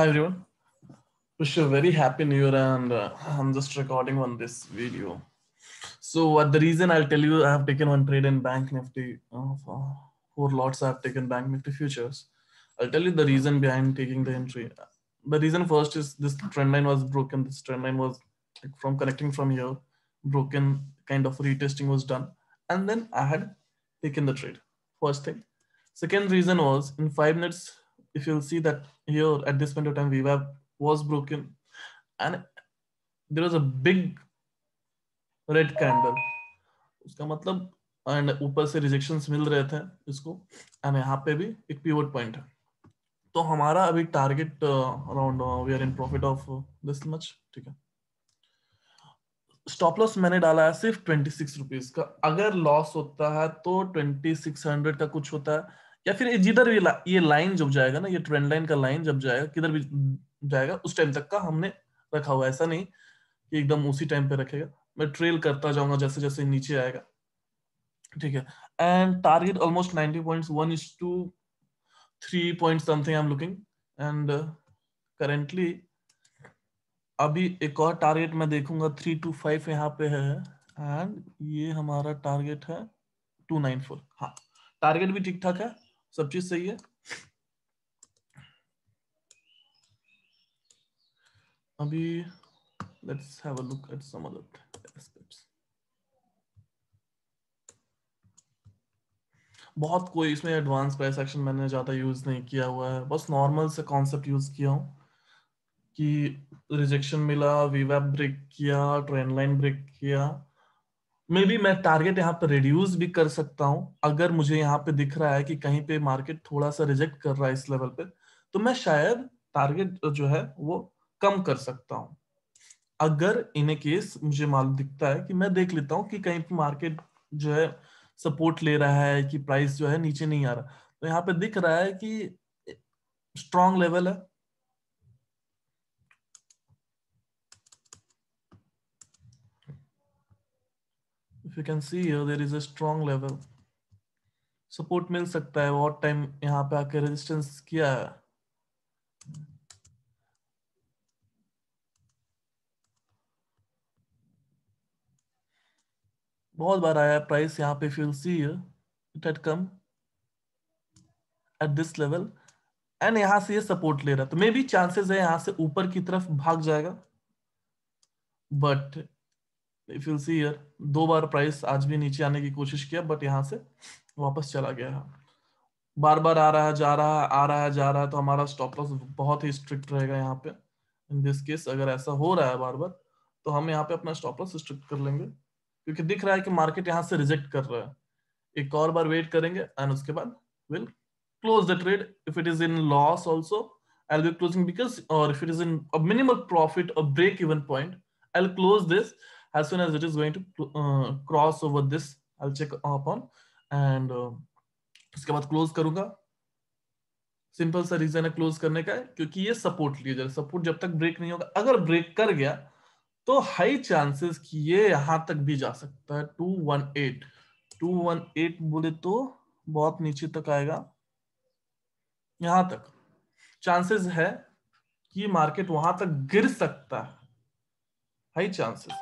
Hi everyone. Wish you a very happy new year and uh, I'm just recording on this video. So what uh, the reason I'll tell you I have taken one trade in bank nifty uh, for four lots I have taken bank nifty futures. I'll tell you the reason behind taking the entry. The reason first is this trend line was broken. This trend line was like, from connecting from here, broken kind of retesting was done. And then I had taken the trade. First thing. Second reason was in five minutes if you'll see that here at this point of time, VWAP was broken and there was a big red candle uska matlab and upar se rejections mil rahe the isko and yahan pe bhi ek pivot point hai तो हमारा अभी target around we are in profit of this much ठीक है stop loss मैंने डाला है सिर्फ twenty six rupees का अगर लॉस होता है तो ट्वेंटी सिक्स हंड्रेड का कुछ होता है या फिर जिधर भी ये लाइन जब जाएगा ना ये ट्रेंड लाइन का लाइन जब जाएगा किधर भी जाएगा उस टाइम तक का हमने रखा हुआ ऐसा नहीं कि एकदम उसी टाइम पे रखेगा मैं ट्रेल करता जाऊंगा जैसे जैसे नीचे आएगा ठीक है and target almost ninety point one is two three point something I am looking and currently अभी एक और टारगेट मैं देखूंगा थ्री टू फाइव यहाँ पे है एंड ये हमारा टारगेट है टू नाइन फोर हाँ टारगेट भी ठीक ठाक है सब चीज सही है अभी let's have a look at some other aspects बहुत कोई इसमें एडवांस प्राइस एक्शन मैंने ज़्यादा यूज़ नहीं किया हुआ है बस नॉर्मल से कॉन्सेप्ट यूज़ किया हूँ कि रिजेक्शन मिला वीवैप ब्रेक किया ट्रेन लाइन ब्रेक किया मे बी मैं टारगेट यहाँ पे रिड्यूस भी कर सकता हूँ अगर मुझे यहाँ पे दिख रहा है कि कहीं पे मार्केट थोड़ा सा रिजेक्ट कर रहा है इस लेवल पे तो मैं शायद टारगेट जो है वो कम कर सकता हूँ अगर इन केस मुझे मालूम दिखता है कि मैं देख लेता हूँ कि कहीं पे मार्केट जो है सपोर्ट ले रहा है कि प्राइस जो है नीचे नहीं आ रहा तो यहाँ पे दिख रहा है कि स्ट्रॉन्ग लेवल है if you can see here there is a strong level support मिल सकता है वॉट टाइम यहाँ पे आके रेजिस्टेंस किया है बहुत बार आया प्राइस यहाँ पे feel see it had come at this level and यहाँ से ये सपोर्ट ले रहा तो मे बी चांसेस है यहाँ से ऊपर की तरफ भाग जाएगा but if you see here दो बार प्राइस आज भी नीचे आने की कोशिश किया बट यहाँ से वापस चला गया है बार बार आ रहा है जा रहा है आ रहा है जा रहा है तो हमारा स्टॉप लॉस बहुत ही स्ट्रिक्ट रहेगा यहाँ पे इन दिस केस अगर ऐसा हो रहा है बार बार तो हम यहाँ पे अपना स्टॉप लॉस स्ट्रिक्ट कर लेंगे क्योंकि दिख रहा है कि मार्केट यहाँ से रिजेक्ट कर रहा है एक और बार वेट करेंगे एंड उसके बाद will close the trade if it is in loss also I be closing because और if it is in a profit profit or break even point, I'll close this as soon as it is going to uh, cross over this i'll check upon and uske uh, baad close karunga simple सा reason है close करने का क्योंकि ये support लिए जा support जब तक ब्रेक नहीं होगा अगर ब्रेक कर गया तो हाई चांसेस कि ये यहां तक भी जा सकता है two one eight two one eight बोले तो बहुत नीचे तक आएगा यहां तक चांसेस है कि मार्केट वहां तक गिर सकता है हाई चांसेस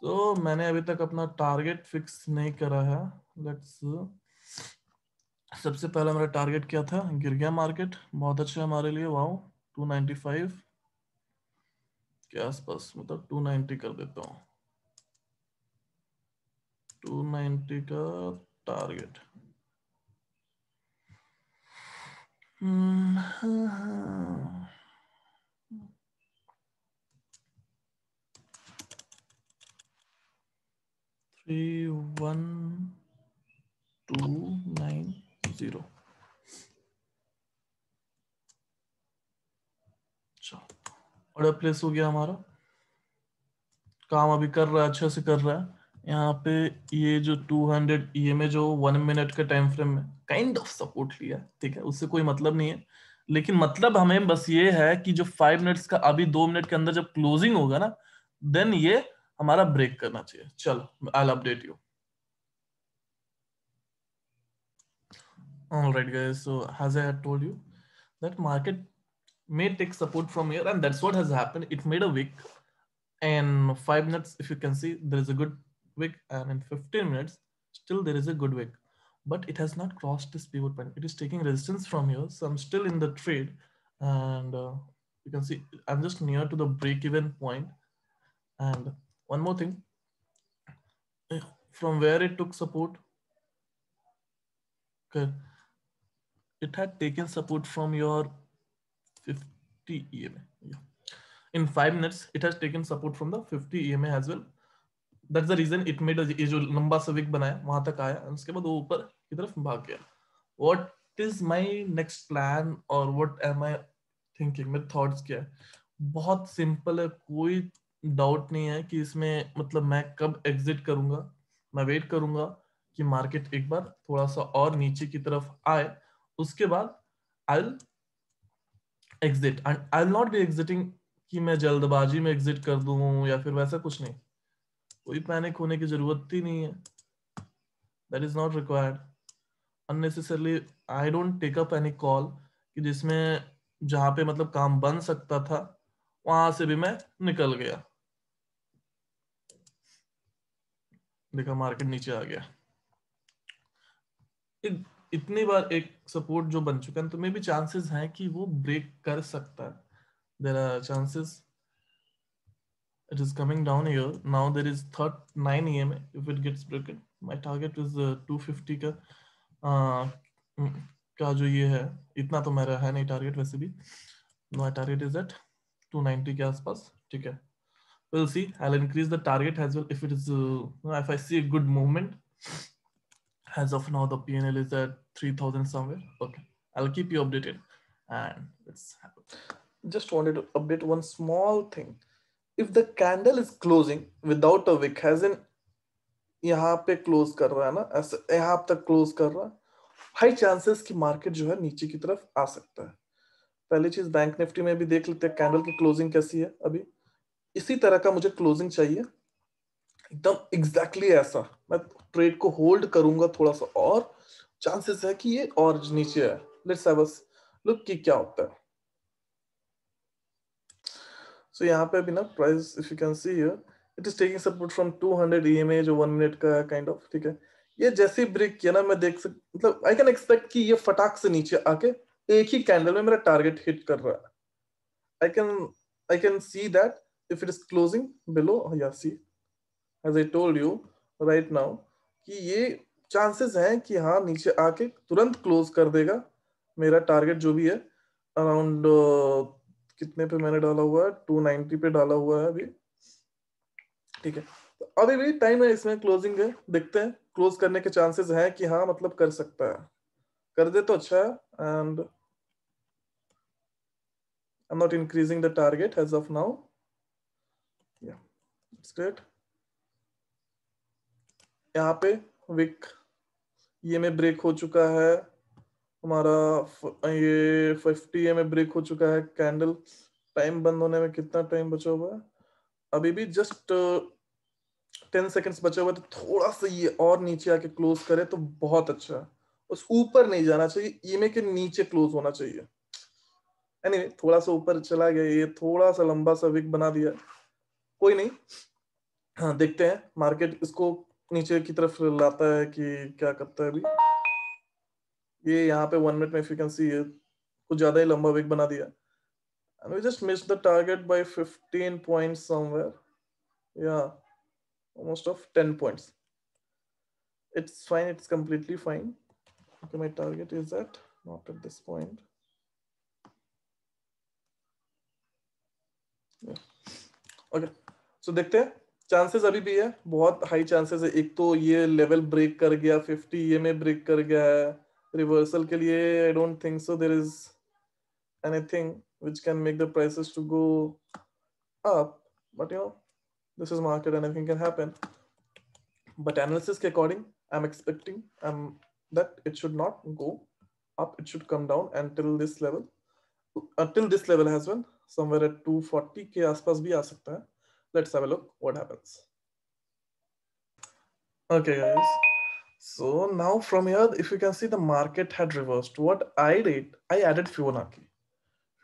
सो so, मैंने अभी तक अपना टारगेट फिक्स नहीं करा है लेट्स सबसे पहला मेरा टारगेट क्या था गिर गया मार्केट बहुत अच्छा हमारे लिए वाओ 295 के आसपास मतलब 290 कर देता हूँ 290 का टारगेट hmm, हम्म हाँ, हाँ। Three one two nine zero place हो गया हमारा काम अभी कर रहा है अच्छे से कर रहा है यहाँ पे ये जो 200 हंड्रेड ई एम ए जो वन मिनट का टाइम फ्रेम में काइंड ऑफ सपोर्ट लिया ठीक है उससे कोई मतलब नहीं है लेकिन मतलब हमें बस ये है कि जो फाइव मिनट्स का अभी दो मिनट के अंदर जब क्लोजिंग होगा ना देन ये हमारा ब्रेक करना चाहिए चलो I update you all right guys so as i had told you that market may take support from here and that's what has happened it made a wick and five minutes if you can see there is a good wick and in 15 minutes still there is a good wick but it has not crossed this pivot point it is taking resistance from here so i'm still in the trade and uh, you can see i'm just near to the break even point and one more thing from where it took support okay it had taken support from your 50 EMA. Yeah. In 5 minutes, it has taken support from the 50 EMA as well. That's the reason it made a, is जो लंबा सा banaya wahan tak aaya and uske baad wo upar ki taraf bhag gaya what is my next plan or what am i thinking my thoughts kya hai है बहुत simple है कोई doubt नहीं है कि इसमें मतलब मैं कब एग्जिट करूंगा मैं वेट करूंगा कि मार्केट एक बार थोड़ा सा और नीचे की तरफ आए उसके बाद I exit and I not be exiting कि मैं जल्दबाजी में एग्जिट कर दू या फिर वैसा कुछ नहीं कोई पैनिक होने की जरूरत ही नहीं है that is not required unnecessarily I don't take up any call कि जिसमें जहां पे मतलब काम बन सकता था वहां से भी मैं निकल गया देखा मार्केट नीचे आ गया इतनी बार एक सपोर्ट जो बन चुका है तो मे भी चांसेस हैं कि वो ब्रेक कर सकता है there are chances it is coming down down now there is thirty nine E M if it gets broken my target is two fifty का uh, mm, का जो ये है इतना तो मेरा है नहीं टारगेट वैसे भी my target is at two ninety के आसपास ठीक है we'll see i'll increase the target as well if it is uh, if i see a good movement as of now the pnl is at 3000 somewhere okay i'll keep you updated and let's have it. just wanted to update one small thing if the candle is closing without a wick has in यहाँ पे close कर रहा है ना ऐसे यहाँ तक close कर रहा है हाई चांसेस कि मार्केट जो है नीचे की तरफ आ सकता है पहली चीज बैंक निफ्टी में भी देख लेते हैं कैंडल की क्लोजिंग कैसी है अभी इसी तरह का मुझे क्लोजिंग चाहिए एकदम एग्जैक्टली exactly ऐसा मैं ट्रेड को होल्ड करूंगा थोड़ा सा और चांसेस है कि ये और नीचे है लेट्स हैव अस लुक कि क्या होता है सो so, यहाँ पे अभी ना price if you can see here it is taking support from 200 EMA जो 1 मिनट का काइंड ऑफ ठीक है ये जैसे ही ब्रेक किया ना मैं देख सक मतलब आई कैन एक्सपेक्ट कि ये फटाक से नीचे आके एक ही कैंडल में मेरा टारगेट हिट कर रहा है I can I can see that if it is closing below oh, yeah see as I told you right now कि ये chances हैं कि हाँ नीचे आके तुरंत close कर देगा मेरा target जो भी है around uh, कितने पे मैंने डाला हुआ है 290 पे डाला हुआ है अभी ठीक है तो अभी भी टाइम है इसमें क्लोजिंग है देखते हैं क्लोज करने के चांसेस हैं कि हाँ मतलब कर सकता है कर दे तो अच्छा है and I am not increasing the target as of now it's यहाँ पे विक ये में ब्रेक हो चुका है हमारा ये फिफ्टी ये में ब्रेक हो चुका है कैंडल टाइम बंद होने में कितना टाइम बचा हुआ है अभी भी जस्ट टेन सेकेंड्स बचा हुआ है तो थोड़ा सा ये और नीचे आके क्लोज करे तो बहुत अच्छा उस ऊपर नहीं जाना चाहिए ये में के नीचे क्लोज होना चाहिए एनीवे anyway, थोड़ा सा ऊपर चला गया ये थोड़ा सा लंबा सा विक बना दिया कोई नहीं हाँ देखते हैं मार्केट इसको नीचे की तरफ लाता है कि क्या करता है अभी ये यहाँ पे वन मिनट में एफिकेंसी है कुछ ज्यादा ही लंबा वेग बना दिया and we just miss the target by 15 points somewhere या almost of 10 points it's fine it's completely fine okay my target is at not at this point okay so देखते हैं चांसेस अभी भी है बहुत हाई चांसेस है एक तो ये लेवल ब्रेक कर गया फिफ्टी ये में ब्रेक कर गया है रिवर्सल के लिए I don't think so there is anything which can make the prices to go up but you know this is market anything can happen but analysis के according I am expecting I am that it should not go up it should come down and till this level till this level has well somewhere at 240 के आसपास भी आ सकता है Let's have a look what happens. Okay, guys. So now from here, if you can see the market had reversed, what I did, I added Fibonacci.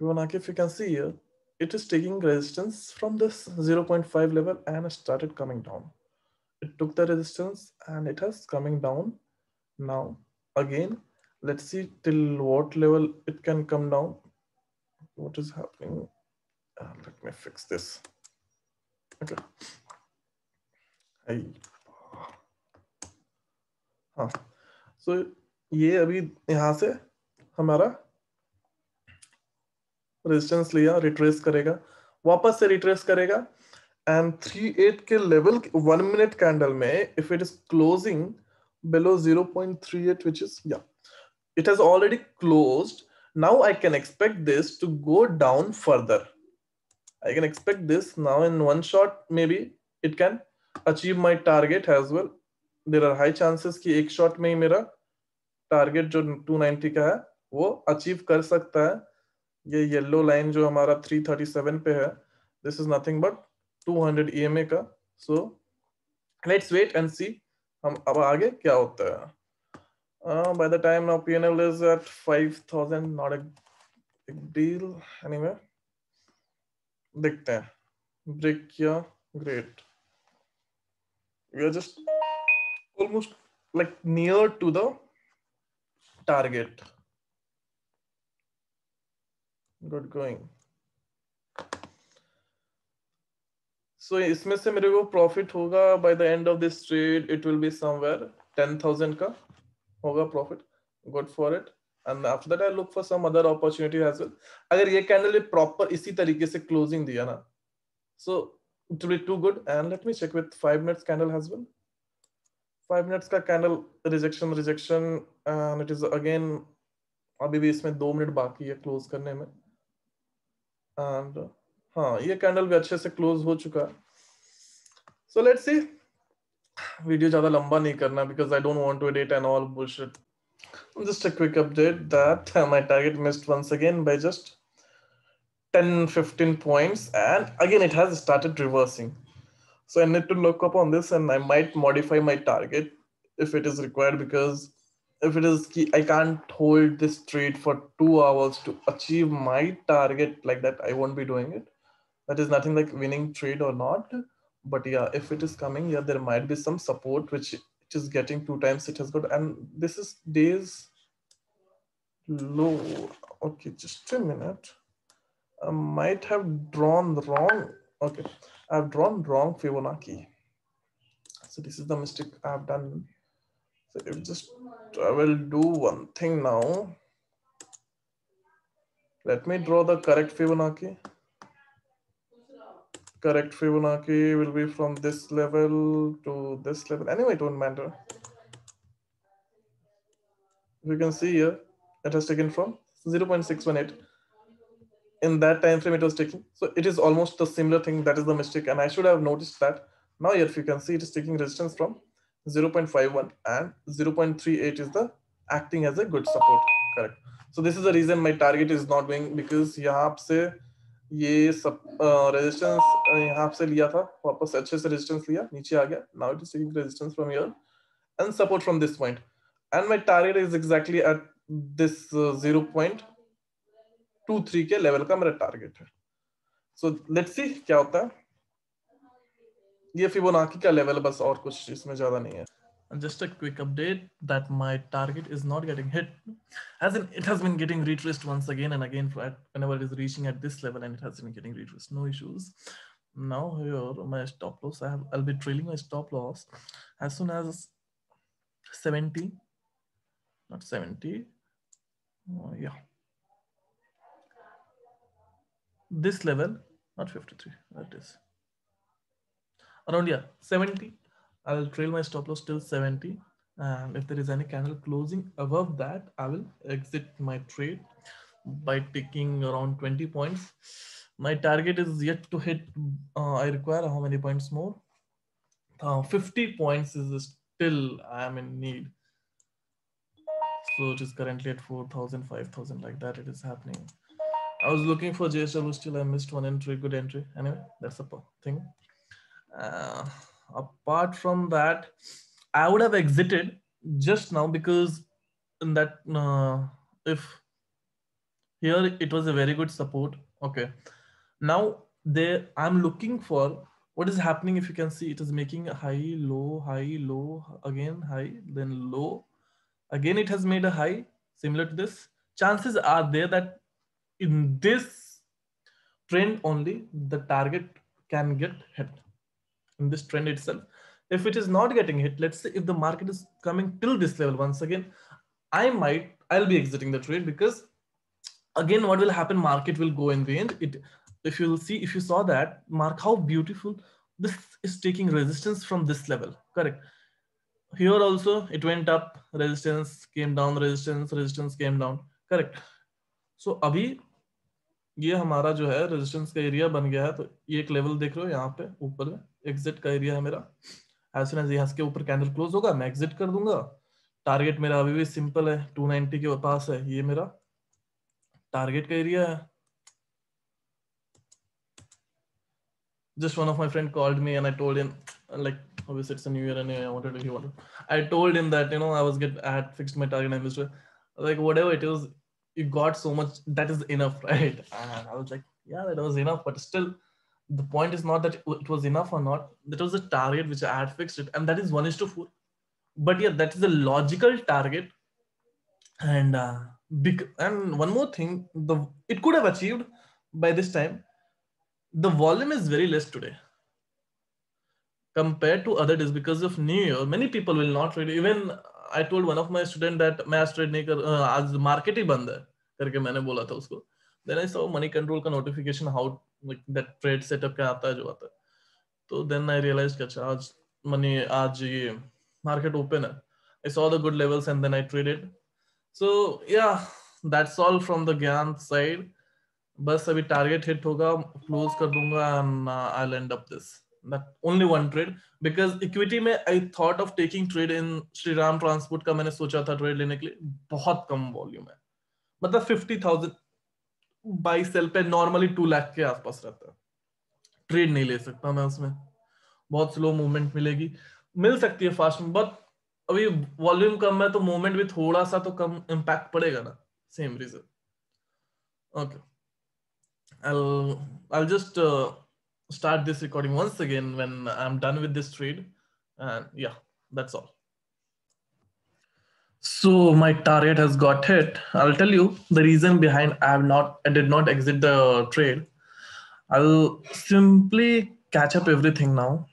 Fibonacci, if you can see here, it is taking resistance from this 0.5 level and started coming down. It took the resistance and it has coming down. Now, again, let's see till what level it can come down. What is happening? Uh, let me fix this. मतलब हाँ सो so, ये अभी यहां से हमारा resistance लिया retrace करेगा वापस से रिट्रेस करेगा एंड थ्री एट के लेवल वन मिनट कैंडल में if it is closing below zero point three eight which is या it has already closed now I can expect this to go down further I can expect this now in one shot, maybe it can achieve my target as well. There are high chances कि एक shot में ही मेरा target जो 290 का है वो achieve कर सकता है ये yellow line जो हमारा 337 पे है this is nothing but 200 EMA का so let's wait and see हम अब आगे क्या होता है by the time now PNL is at 5000 not a big deal anyway anyway. देखते हैं ब्रेक या great we are just almost like near to the target good going so इसमें से मेरे को प्रॉफिट होगा by the end of this trade it will be somewhere ten thousand का होगा profit good for it and after that I look for some other opportunity as well अगर ये candle proper इसी तरीके से क्लोजिंग दिया ना so it will to good and let me check with 5 minutes candle as well 5 minutes का candle rejection rejection and it is again अभी भी इसमें 2 मिनट बाकी है क्लोज करने में एंड हाँ ये कैंडल भी अच्छे से क्लोज हो चुका है सो लेट्स सी वीडियो ज्यादा लंबा नहीं करना because I don't want to edit and all bullshit Just a quick update that uh, my target missed once again by just 10 15 points and again it has started reversing so i need to look up on this and i might modify my target if it is required because if it is key i can't hold this trade for two hours to achieve my target like that i won't be doing it that is nothing like winning trade or not but yeah if it is coming yeah there might be some support which is getting two times it has got, and this is days low. Okay, just a minute. I might have drawn wrong. Okay, I've drawn wrong Fibonacci. So this is the mistake I've done. So if just, I will do one thing now. Let me draw the correct Fibonacci correct Fibonacci will be from this level to this level. Anyway, it won't matter. We can see here, it has taken from 0.618. In that time frame, it was taking. So it is almost the similar thing. That is the mistake. And I should have noticed that. Now here, if you can see, it is taking resistance from 0.51 and 0.38 is the acting as a good support. Correct. So this is the reason my target is not going because yahan say, ये सब resistance uh, यहाँ से लिया था वापस अच्छे से resistance लिया नीचे आ गया now it is taking resistance from here and support from this point and my target is exactly at this zero point two three के लेवल का मेरा टारगेट है सो लेट्स सी क्या होता है ये फिबोनाकी का लेवल बस और कुछ इसमें ज्यादा नहीं है And just a quick update that my target is not getting hit. As in, it has been getting retraced once again and again at, whenever it is reaching at this level and it has been getting retraced, no issues. Now here, my stop loss, I have, I'll be trailing my stop loss as soon as 70, not 70, oh, yeah. This level, not 53, that is. Around here, 70, I will trail my stop loss till 70. And if there is any candle closing above that, I will exit my trade by taking around 20 points. My target is yet to hit. Uh, I require how many points more? Uh, 50 points is still I am in need. So it is currently at 4,000, 5,000 like that it is happening. I was looking for JSW still I missed one entry, good entry. Anyway, that's the thing. Uh, apart from that, I would have exited just now because in that uh, if here it was a very good support. Okay, now there I'm looking for what is happening. If you can see, it is making a high, low, high, low again, high, then low. Again, it has made a high similar to this. Chances are there that in this trend only the target can get hit in this trend itself. If it is not getting hit, let's say if the market is coming till this level once again, I might, I'll be exiting the trade because again, what will happen? Market will go in vain. It, if you'll see, if you saw that, mark how beautiful this is taking resistance from this level, correct? Here also, it went up, resistance came down, resistance, resistance came down, correct? So, Abhi, ये हमारा जो है resistance का area बन गया है तो ये एक लेवल देख रहे हो यहाँ पे ऊपर में एग्जिट का एरिया है मेरा एज सुन एज यहाँ के ऊपर कैंडल क्लोज होगा मैं एग्जिट कर दूंगा टारगेट मेरा अभी भी सिंपल है 290 के पास है ये मेरा टारगेट का एरिया है just one of my friend called me and I told him like obviously it's a new year and anyway, I wanted to he wanted I told him that you know I was get I had fixed my target and Mr. like whatever it is you got so much that is enough right and i was like yeah that was enough but still the point is not that it was enough or not that was the target which i had fixed it and that is one is to four but yeah that is the logical target and uh, bec- and one more thing the it could have achieved by this time the volume is very less today compared to other days because of new year many people will not really even I told one of my student दैट मैं आज trade नहीं कर आज market ही बंद है करके मैंने बोला था उसको then I saw Moneycontrol का notification how that trade setup क्या आता है जो आता है तो देन आई रियलाइज कि अच्छा आज मनी आज ये मार्केट ओपन है I saw the good levels and then I traded so yeah that's all from the ज्ञान साइड बस अभी टारगेट हिट होगा क्लोज कर दूंगा and I land up this that only one trade because equity में I thought of taking trade in Shriram Transport का मैंने सोचा था ट्रेड लेने के लिए बहुत कम वॉल्यूम है मतलब फिफ्टी थाउजेंड बाई सेल पे नॉर्मली टू लाख के आसपास रहता है ट्रेड नहीं ले सकता मैं उसमें बहुत स्लो मूवमेंट मिलेगी मिल सकती है फास्ट में बट अभी वॉल्यूम कम है तो मूवमेंट भी थोड़ा सा तो कम इम्पैक्ट पड़ेगा ना same reason okay I I just start this recording once again when I'm done with this trade. And yeah, that's all. So my target has got hit. I'll tell you the reason behind I have not, I did not exit the trade. I'll simply catch up everything now.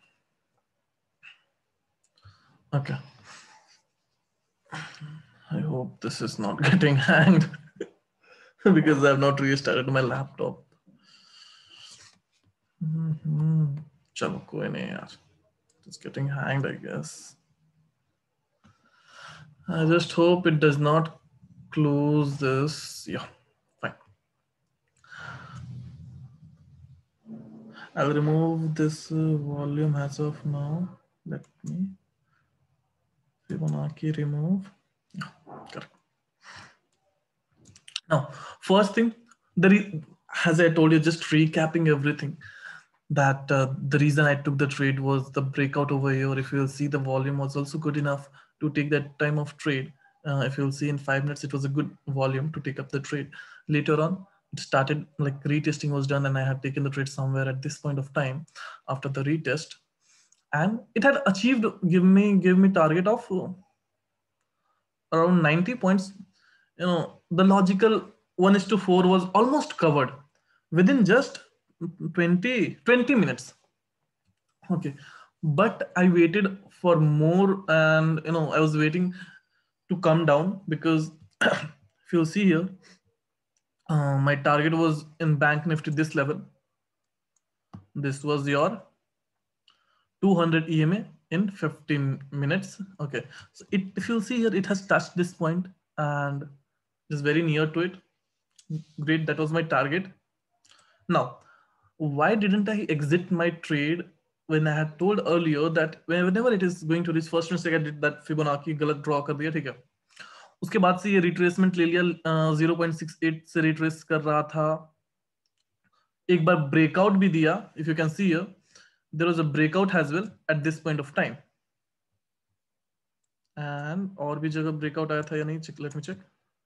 Okay. I hope this is not getting hanged because I've not restarted my laptop. Mhm. चलो कोई नहीं यार It's getting hanged, I guess. I just hope it does not close this. Yeah, fine. I'll remove this uh, volume as of now. Let me Fibonacci remove. Yeah, correct. Now, first thing, the as I told you, just recapping everything that uh, the reason I took the trade was the breakout over here. If you'll see, the volume was also good enough to take that time of trade. Uh, if you'll see in five minutes, it was a good volume to take up the trade. Later on, it started like retesting was done and I had taken the trade somewhere at this point of time after the retest. And it had achieved, give me, give me target of uh, around 90 points. You know, the logical one is to four was almost covered within just 20, 20 minutes. Okay. But I waited for more and, you know, I was waiting to come down because if you see here, uh, my target was in bank nifty this level. This was your 200 EMA in 15 minutes. Okay, so it, if you see here, it has touched this point and is very near to it. Great, that was my target. Now, why didn't I exit my trade when I had told earlier that whenever it is going to this first and second that Fibonacci galat draw कर दिया ठीक है उसके बाद से ये retracement ले लिया 0.68 से retrace कर रहा था एक बार breakout भी दिया if you can see here there was a breakout as well at this point of time and और भी जगह breakout आया था या नहीं check let me check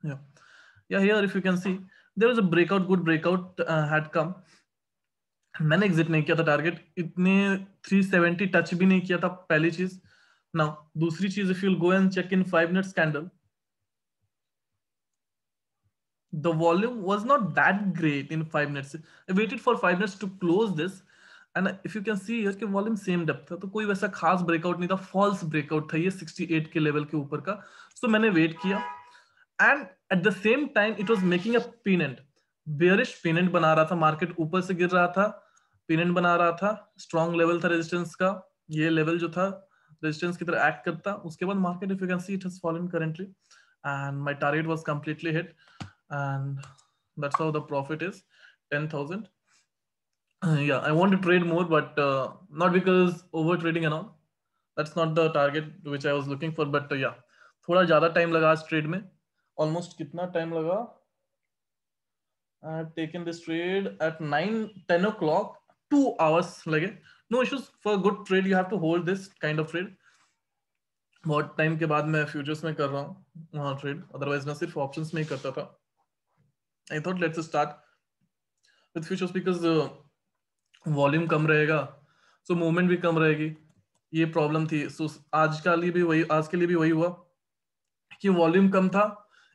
yeah yeah here if you can see there was a breakout good breakout had come मैंने exit नहीं किया था टारगेट इतने 370 टच भी नहीं किया था पहली चीज ना दूसरी चीज if you go and check in five minute candle the volume was not that great in five minutes. I waited for five minutes to close this. And if you can see here कि volume same depth था तो कोई वैसा खास breakout नहीं था false breakout था ये 68 ke लेवल के ऊपर का सो so, मैंने वेट किया and at the same time it was making a pennant bearish pennant बना रहा था मार्केट ऊपर से गिर रहा था पिनेंट बना रहा था स्ट्रॉन्ग लेवल था रेजिस्टेंस का ये लेवल जो था रेजिस्टेंस की तरह एक्ट करता उसके बाद market if you can see it has fallen currently and my target was completely hit and that's how the profit is 10000 yeah I want to trade more but not because over trading and all that's not the target which I was looking for but yeah थोड़ा ज्यादा time लगा आज trade में almost कितना time लगा I have taken this trade at 9 10 o'clock two hours like no issues for good trade you have to hold this kind of trade बहुत time के बाद मैं फ्यूचर्स में कर रहा हूँ ट्रेड अदरवाइज मैं सिर्फ ऑप्शंस में ही करता था I thought let's start with futures because volume कम रहेगा सो so मूवमेंट भी कम रहेगी ये प्रॉब्लम थी सो so, आज का लिए भी वही आज के लिए भी वही हुआ कि वॉल्यूम कम था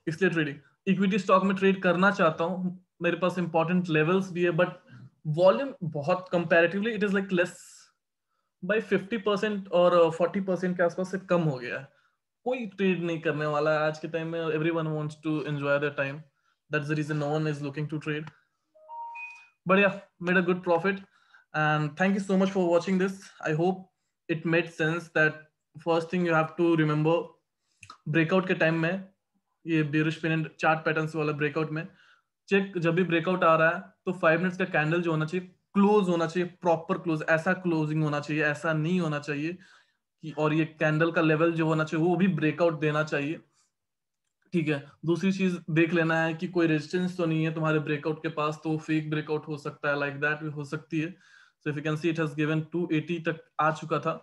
इसलिए ट्रेडिंग इक्विटी स्टॉक में ट्रेड करना चाहता हूँ मेरे पास इंपॉर्टेंट लेवल्स भी है बट वॉल्यूम बहुत comparatively it is like less by 50 percent और 40 uh, परसेंट के आसपास से कम हो गया कोई ट्रेड नहीं करने वाला आज के टाइम में everyone wants to enjoy the time that's the reason no one is looking to trade but yeah made a good profit and thank you so much for watching this I hope it made sense that first thing you have to remember breakout के time में ये bearish pin chart patterns वाला breakout में check जब भी breakout आ रहा है तो फाइव मिनट्स का कैंडल जो होना चाहिए क्लोज होना चाहिए प्रॉपर क्लोज ऐसा क्लोजिंग होना चाहिए ऐसा नहीं होना चाहिए कि और ये कैंडल का लेवल जो होना चाहिए वो भी ब्रेकआउट देना चाहिए ठीक है दूसरी चीज देख लेना है कि कोई रेजिस्टेंस तो नहीं है तुम्हारे ब्रेकआउट के पास तो फेक ब्रेकआउट हो सकता है लाइक like दैट भी हो सकती है so if you can see it has given 280 तक आ चुका था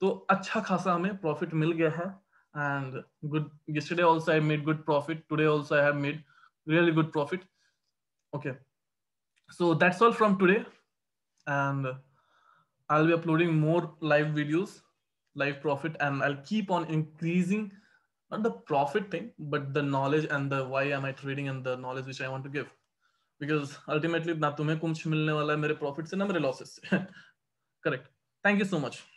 तो अच्छा खासा हमें प्रॉफिट मिल गया है and good yesterday also I made good profit today also I have made really good profit Okay. So that's all from today. And I'll be uploading more live videos, live profit, and I'll keep on increasing not the profit thing, but the knowledge and the why am I trading and the knowledge which I want to give. Because ultimately, ना तुम्हें कुछ मिलने वाला है मेरे profits से ना मेरे लॉसेस से करेक्ट थैंक यू